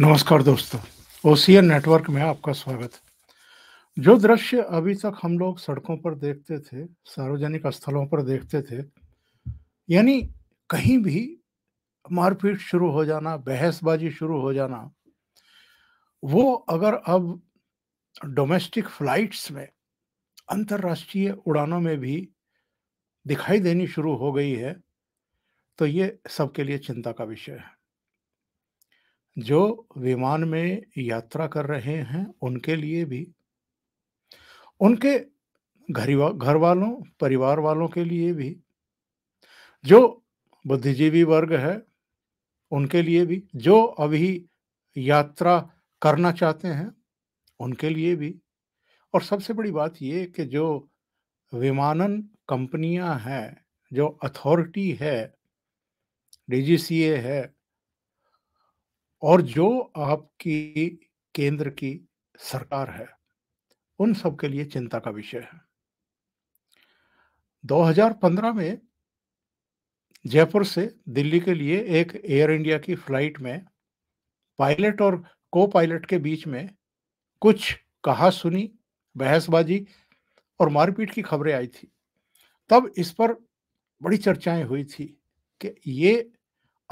नमस्कार दोस्तों OCN network में आपका स्वागत है जो दृश्य अभी तक हम लोग सड़कों पर देखते थे सार्वजनिक स्थलों पर देखते थे यानी कहीं भी मारपीट शुरू हो जाना बहसबाजी शुरू हो जाना वो अगर अब डोमेस्टिक फ्लाइट्स में अंतर्राष्ट्रीय उड़ानों में भी दिखाई देनी शुरू हो गई है तो ये सबके लिए चिंता का विषय है जो विमान में यात्रा कर रहे हैं उनके लिए भी उनके घर वालों परिवार वालों के लिए भी जो बुद्धिजीवी वर्ग है उनके लिए भी जो अभी यात्रा करना चाहते हैं उनके लिए भी और सबसे बड़ी बात ये कि जो विमानन कंपनियां हैं जो अथॉरिटी है डीजीसीए है और जो आपकी केंद्र की सरकार है उन सब के लिए चिंता का विषय है 2015 में जयपुर से दिल्ली के लिए एक एयर इंडिया की फ्लाइट में पायलट और को पायलट के बीच में कुछ कहा सुनी बहसबाजी और मारपीट की खबरें आई थी तब इस पर बड़ी चर्चाएं हुई थी कि ये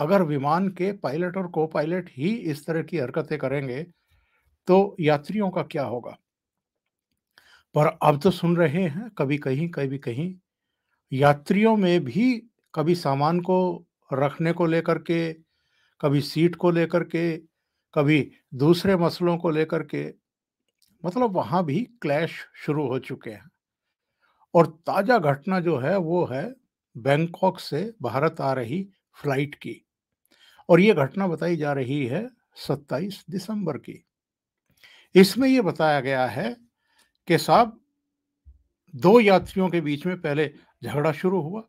अगर विमान के पायलट और को पायलट ही इस तरह की हरकतें करेंगे तो यात्रियों का क्या होगा पर अब तो सुन रहे हैं कभी कहीं कभी कहीं यात्रियों में भी कभी सामान को रखने को लेकर के कभी सीट को लेकर के कभी दूसरे मसलों को लेकर के मतलब वहाँ भी क्लैश शुरू हो चुके हैं और ताज़ा घटना जो है वो है बैंकॉक से भारत आ रही फ्लाइट की और ये घटना बताई जा रही है 27 दिसंबर की इसमें यह बताया गया है कि साहब दो यात्रियों के बीच में पहले झगड़ा शुरू हुआ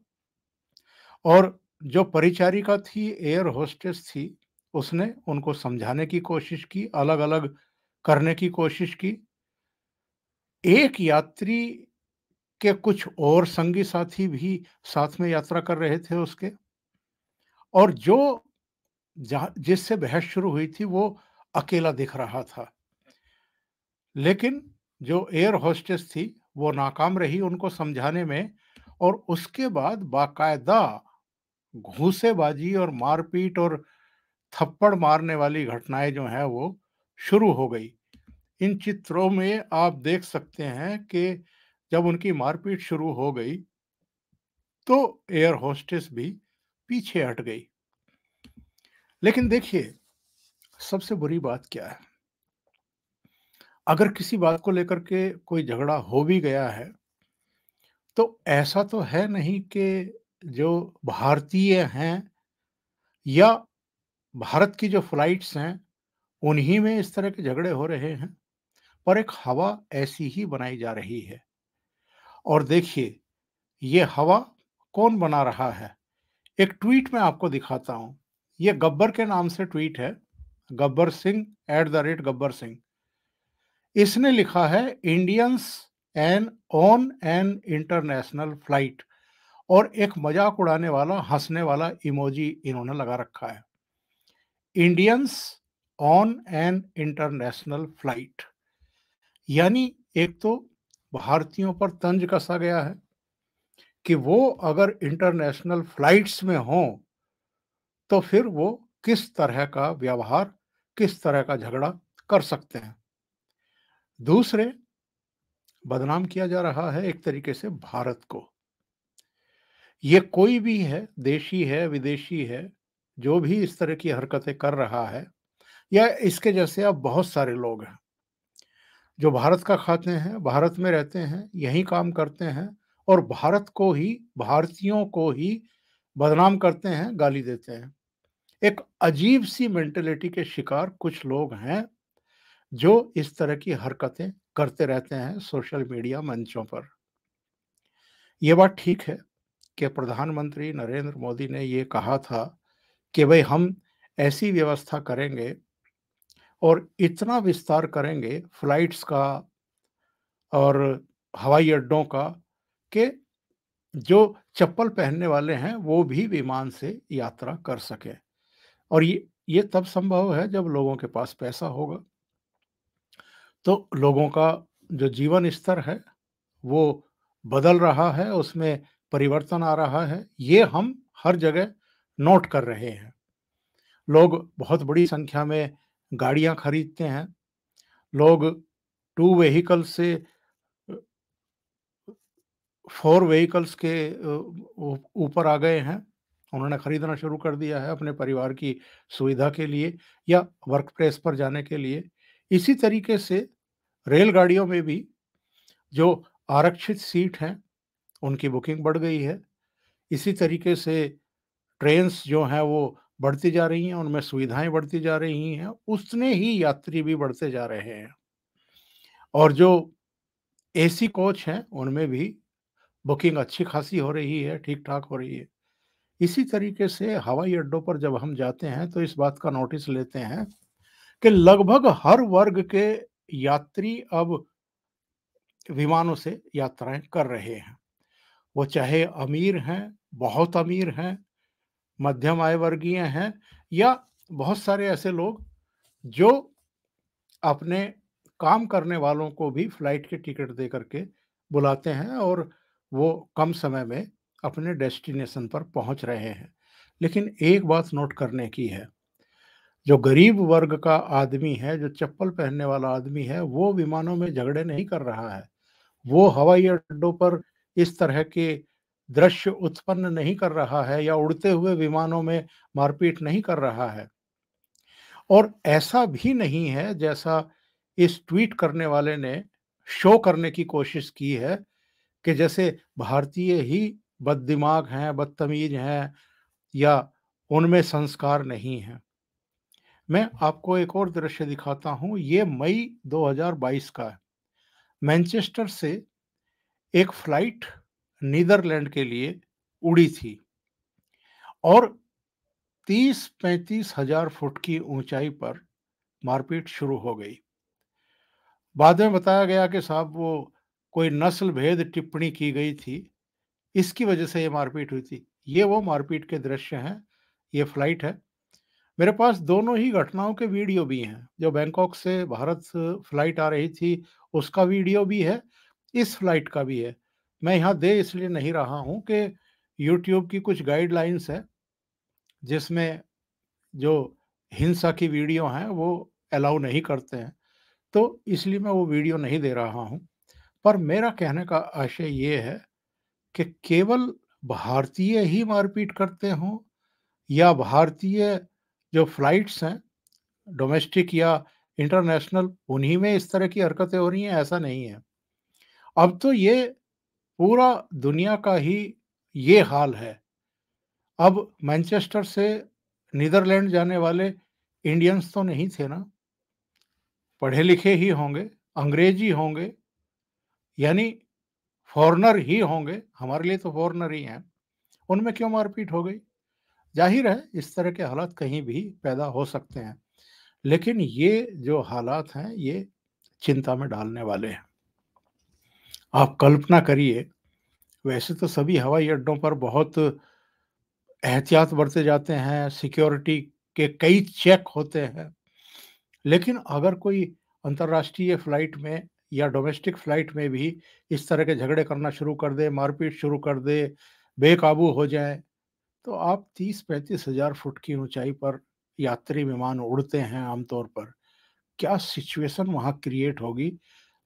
और जो परिचारिका थी एयर होस्टेस थी उसने उनको समझाने की कोशिश की अलग अलग करने की कोशिश की एक यात्री के कुछ और संगी साथी भी साथ में यात्रा कर रहे थे उसके और जो जिससे बहस शुरू हुई थी वो अकेला दिख रहा था लेकिन जो एयर होस्टेस थी वो नाकाम रही उनको समझाने में और उसके बाद बाकायदा घूसेबाजी और मारपीट और थप्पड़ मारने वाली घटनाएं जो हैं वो शुरू हो गई इन चित्रों में आप देख सकते हैं कि जब उनकी मारपीट शुरू हो गई तो एयर होस्टेस भी पीछे हट गई लेकिन देखिए सबसे बुरी बात क्या है अगर किसी बात को लेकर के कोई झगड़ा हो भी गया है तो ऐसा तो है नहीं कि जो भारतीय हैं या भारत की जो फ्लाइट्स हैं उन्हीं में इस तरह के झगड़े हो रहे हैं पर एक हवा ऐसी ही बनाई जा रही है और देखिए ये हवा कौन बना रहा है एक ट्वीट में आपको दिखाता हूं ये गब्बर के नाम से ट्वीट है Gabbar Singh at the rate Gabbar Singh इसने लिखा है Indians an on an international flight और एक मजाक उड़ाने वाला हंसने वाला इमोजी इन्होंने लगा रखा है Indians on an international flight यानी एक तो भारतीयों पर तंज कसा गया है कि वो अगर इंटरनेशनल फ्लाइट्स में हों तो फिर वो किस तरह का व्यवहार किस तरह का झगड़ा कर सकते हैं दूसरे बदनाम किया जा रहा है एक तरीके से भारत को ये कोई भी है देशी है विदेशी है जो भी इस तरह की हरकतें कर रहा है या इसके जैसे अब बहुत सारे लोग हैं जो भारत का खाते हैं भारत में रहते हैं यही काम करते हैं और भारत को ही भारतीयों को ही बदनाम करते हैं गाली देते हैं एक अजीब सी मेंटेलिटी के शिकार कुछ लोग हैं जो इस तरह की हरकतें करते रहते हैं सोशल मीडिया मंचों पर यह बात ठीक है कि प्रधानमंत्री नरेंद्र मोदी ने ये कहा था कि भाई हम ऐसी व्यवस्था करेंगे और इतना विस्तार करेंगे फ्लाइट्स का और हवाई अड्डों का कि जो चप्पल पहनने वाले हैं वो भी विमान से यात्रा कर सकें और ये ये तब संभव है जब लोगों के पास पैसा होगा तो लोगों का जो जीवन स्तर है वो बदल रहा है उसमें परिवर्तन आ रहा है ये हम हर जगह नोट कर रहे हैं लोग बहुत बड़ी संख्या में गाड़ियां खरीदते हैं लोग टू व्हीकल से फोर व्हीकल्स के ऊपर आ गए हैं उन्होंने खरीदना शुरू कर दिया है अपने परिवार की सुविधा के लिए या वर्क प्लेस पर जाने के लिए इसी तरीके से रेलगाड़ियों में भी जो आरक्षित सीट हैं उनकी बुकिंग बढ़ गई है इसी तरीके से ट्रेन्स जो हैं वो बढ़ती जा रही हैं उनमें सुविधाएं बढ़ती जा रही हैं उसने ही यात्री भी बढ़ते जा रहे हैं और जो एसी कोच हैं उनमें भी बुकिंग अच्छी खासी हो रही है ठीक ठाक हो रही है इसी तरीके से हवाई अड्डों पर जब हम जाते हैं तो इस बात का नोटिस लेते हैं कि लगभग हर वर्ग के यात्री अब विमानों से यात्राएं कर रहे हैं वो चाहे अमीर हैं बहुत अमीर हैं मध्यम आय वर्गीय हैं या बहुत सारे ऐसे लोग जो अपने काम करने वालों को भी फ्लाइट के टिकट दे करके बुलाते हैं और वो कम समय में अपने डेस्टिनेशन पर पहुंच रहे हैं लेकिन एक बात नोट करने की है जो गरीब वर्ग का आदमी है जो चप्पल पहनने वाला आदमी है वो विमानों में झगड़े नहीं कर रहा है वो हवाई अड्डों पर इस तरह के दृश्य उत्पन्न नहीं कर रहा है या उड़ते हुए विमानों में मारपीट नहीं कर रहा है और ऐसा भी नहीं है जैसा इस ट्वीट करने वाले ने शो करने की कोशिश की है कि जैसे भारतीय ही बद दिमाग हैं बदतमीज हैं या उनमें संस्कार नहीं हैं मैं आपको एक और दृश्य दिखाता हूं ये मई 2022 का है मैनचेस्टर से एक फ्लाइट नीदरलैंड के लिए उड़ी थी और तीस पैंतीस हजार फुट की ऊंचाई पर मारपीट शुरू हो गई बाद में बताया गया कि साहब वो कोई नस्ल भेद टिप्पणी की गई थी इसकी वजह से ये मारपीट हुई थी ये वो मारपीट के दृश्य हैं ये फ्लाइट है मेरे पास दोनों ही घटनाओं के वीडियो भी हैं जो बैंकॉक से भारत फ्लाइट आ रही थी उसका वीडियो भी है इस फ्लाइट का भी है मैं यहाँ दे इसलिए नहीं रहा हूँ कि यूट्यूब की कुछ गाइडलाइंस है जिसमें जो हिंसा की वीडियो हैं वो अलाउ नहीं करते हैं तो इसलिए मैं वो वीडियो नहीं दे रहा हूँ पर मेरा कहने का आशय ये है कि केवल भारतीय ही मारपीट करते हों या भारतीय जो फ्लाइट्स हैं डोमेस्टिक या इंटरनेशनल उन्हीं में इस तरह की हरकतें हो रही हैं ऐसा नहीं है अब तो ये पूरा दुनिया का ही ये हाल है अब मैनचेस्टर से नीदरलैंड जाने वाले इंडियंस तो नहीं थे ना पढ़े लिखे ही होंगे अंग्रेजी होंगे यानी फॉरनर ही होंगे हमारे लिए तो फॉरनर ही हैं उनमें क्यों मारपीट हो गई जाहिर है इस तरह के हालात कहीं भी पैदा हो सकते हैं लेकिन ये जो हालात हैं ये चिंता में डालने वाले हैं आप कल्पना करिए वैसे तो सभी हवाई अड्डों पर बहुत एहतियात बरते जाते हैं सिक्योरिटी के कई चेक होते हैं लेकिन अगर कोई अंतर्राष्ट्रीय फ्लाइट में या डोमेस्टिक फ्लाइट में भी इस तरह के झगड़े करना शुरू कर दे मारपीट शुरू कर दे बेकाबू हो जाए तो आप तीस पैंतीस हजार फुट की ऊंचाई पर यात्री विमान उड़ते हैं आमतौर पर क्या सिचुएशन वहां क्रिएट होगी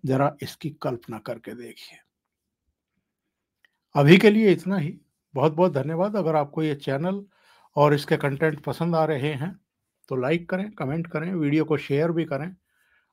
जरा इसकी कल्पना करके देखिए अभी के लिए इतना ही बहुत बहुत धन्यवाद अगर आपको ये चैनल और इसके कंटेंट पसंद आ रहे हैं तो लाइक करें कमेंट करें वीडियो को शेयर भी करें